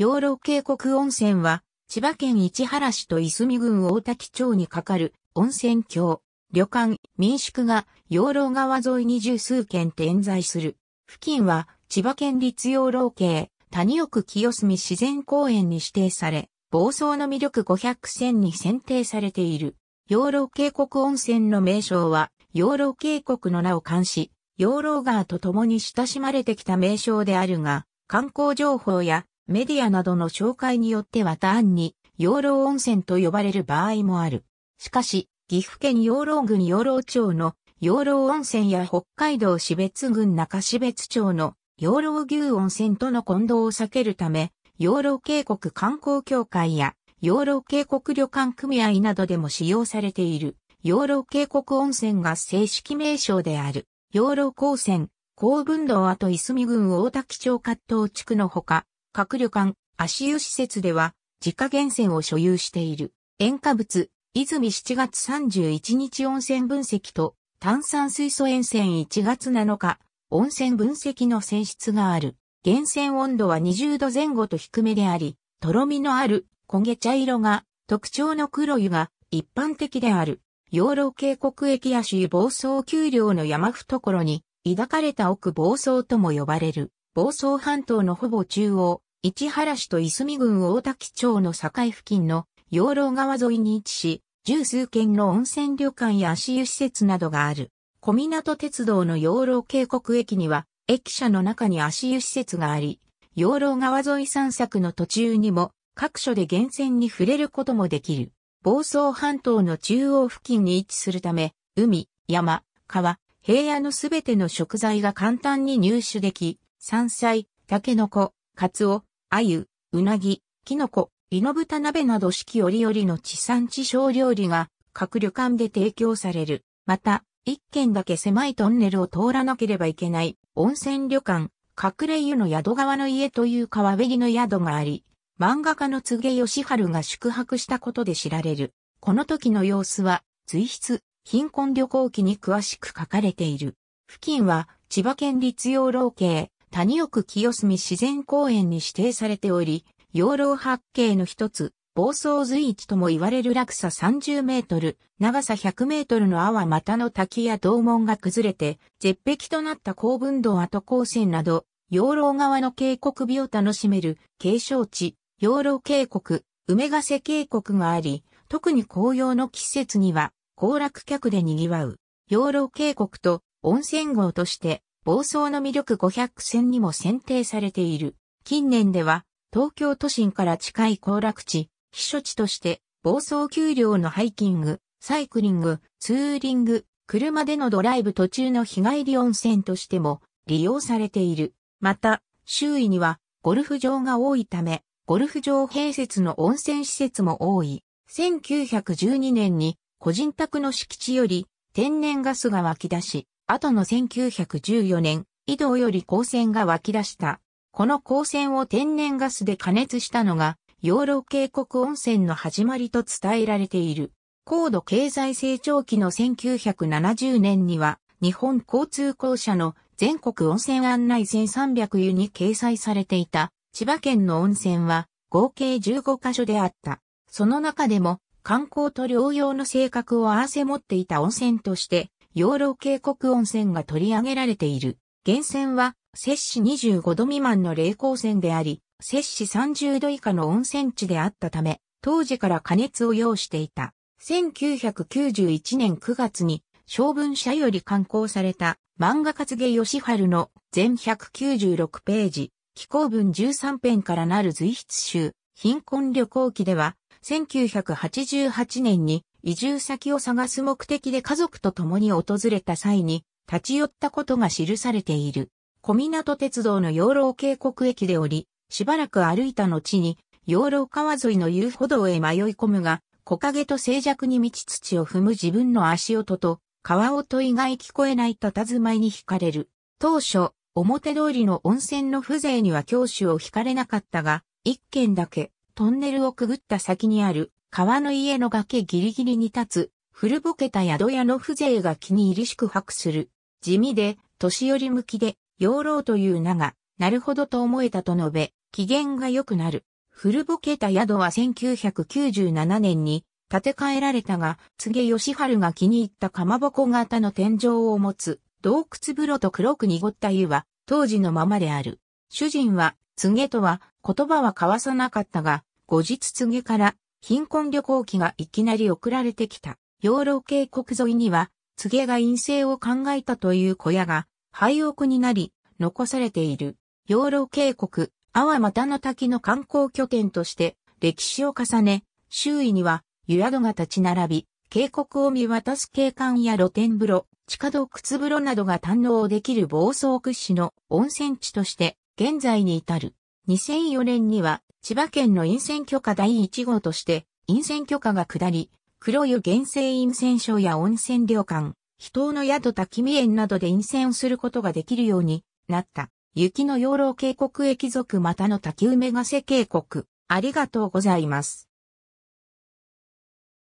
養老渓谷温泉は、千葉県市原市といすみ郡大滝町にかかる温泉郷、旅館、民宿が養老川沿いに十数軒点在する。付近は千葉県立養老渓、谷奥清澄自然公園に指定され、房総の魅力500選に選定されている。養老渓谷温泉の名称は、養老渓谷の名を冠し、養老川と共に親しまれてきた名称であるが、観光情報やメディアなどの紹介によっては単に養老温泉と呼ばれる場合もある。しかし、岐阜県養老郡養老町の養老温泉や北海道標別郡中標別町の養老牛温泉との混同を避けるため、養老渓谷観光協会や養老渓谷旅館組合などでも使用されている養老渓谷温泉が正式名称である養老高専、高分道跡泉郡大滝町葛藤地区のほか、各旅館、足湯施設では、自家源泉を所有している。塩化物、泉7月31日温泉分析と、炭酸水素塩泉1月7日、温泉分析の泉質がある。源泉温度は20度前後と低めであり、とろみのある焦げ茶色が特徴の黒湯が一般的である。養老渓谷駅や湯房総丘陵の山懐に抱かれた奥房総とも呼ばれる。房総半島のほぼ中央、市原市と泉す郡大滝町の境付近の養老川沿いに位置し、十数軒の温泉旅館や足湯施設などがある。小湊鉄道の養老渓谷駅には、駅舎の中に足湯施設があり、養老川沿い散策の途中にも、各所で源泉に触れることもできる。房総半島の中央付近に位置するため、海、山、川、平野のすべての食材が簡単に入手でき、山菜、タケノコ、カツオ、鮎、うなぎ、きのこ、ブタ鍋など四季折々の地産地消料理が各旅館で提供される。また、一軒だけ狭いトンネルを通らなければいけない温泉旅館、隠れ湯の宿川の家という川辺りの宿があり、漫画家の柘げ。義春が宿泊したことで知られる。この時の様子は、随筆、貧困旅行記に詳しく書かれている。付近は、千葉県立養老系、谷奥清澄自然公園に指定されており、養老八景の一つ、暴走随一とも言われる落差30メートル、長さ100メートルの阿波股の滝や道門が崩れて、絶壁となった高分道跡光線など、養老側の渓谷美を楽しめる景勝地、養老渓谷、梅ヶ瀬渓谷があり、特に紅葉の季節には、行楽客で賑わう、養老渓谷と温泉郷として房総の魅力500選にも選定されている。近年では、東京都心から近い行楽地、避暑地として、房総丘陵のハイキング、サイクリング、ツーリング、車でのドライブ途中の日帰り温泉としても利用されている。また、周囲にはゴルフ場が多いため、ゴルフ場併設の温泉施設も多い。1912年に個人宅の敷地より天然ガスが湧き出し、後の1914年、井戸より光線が湧き出した。この光線を天然ガスで加熱したのが、養老渓谷温泉の始まりと伝えられている。高度経済成長期の1970年には、日本交通公社の全国温泉案内1300湯に掲載されていた千葉県の温泉は合計15カ所であった。その中でも観光と療養の性格を併せ持っていた温泉として養老渓谷温泉が取り上げられている。源泉は、摂氏25度未満の冷光泉であり、摂氏30度以下の温泉地であったため、当時から加熱を要していた。1991年9月に、小文社より刊行された、漫画活芸吉春の全196ページ、紀行文13編からなる随筆集、貧困旅行記では、1988年に移住先を探す目的で家族と共に訪れた際に立ち寄ったことが記されている。小湊鉄道の養老渓谷駅で降り、しばらく歩いた後に、養老川沿いの遊歩道へ迷い込むが、木陰と静寂に満ち土を踏む自分の足音と、川音以外聞こえない佇まいに惹かれる。当初、表通りの温泉の風情には教師を惹かれなかったが、一軒だけ、トンネルをくぐった先にある川の家の崖ギリギリに立つ、古ぼけた宿屋の風情が気に入り宿泊する。地味で、年寄り向きで、養老という名が、なるほどと思えたと述べ、機嫌が良くなる。古ぼけた宿は1997年に建て替えられたが、柘義春が気に入ったかまぼこ型の天井を持つ洞窟風呂と黒く濁った湯は当時のままである。主人は、柘とは言葉は交わさなかったが、後日柘から貧困旅行機がいきなり送られてきた。養老渓谷沿いには、告げが陰性を考えたという小屋が、廃屋になり、残されている。養老渓谷、阿波又の滝の観光拠点として、歴史を重ね、周囲には、湯宿が立ち並び、渓谷を見渡す景観や露天風呂、地下洞窟風呂などが堪能できる房総屈指の温泉地として、現在に至る。2004年には、千葉県の陰線許可第1号として、陰線許可が下り、黒湯原生陰線所や温泉旅館、秘湯の宿滝見園などで陰線をすることができるようになった。雪の養老渓谷駅族またの滝梅ヶ瀬渓谷。ありがとうございます。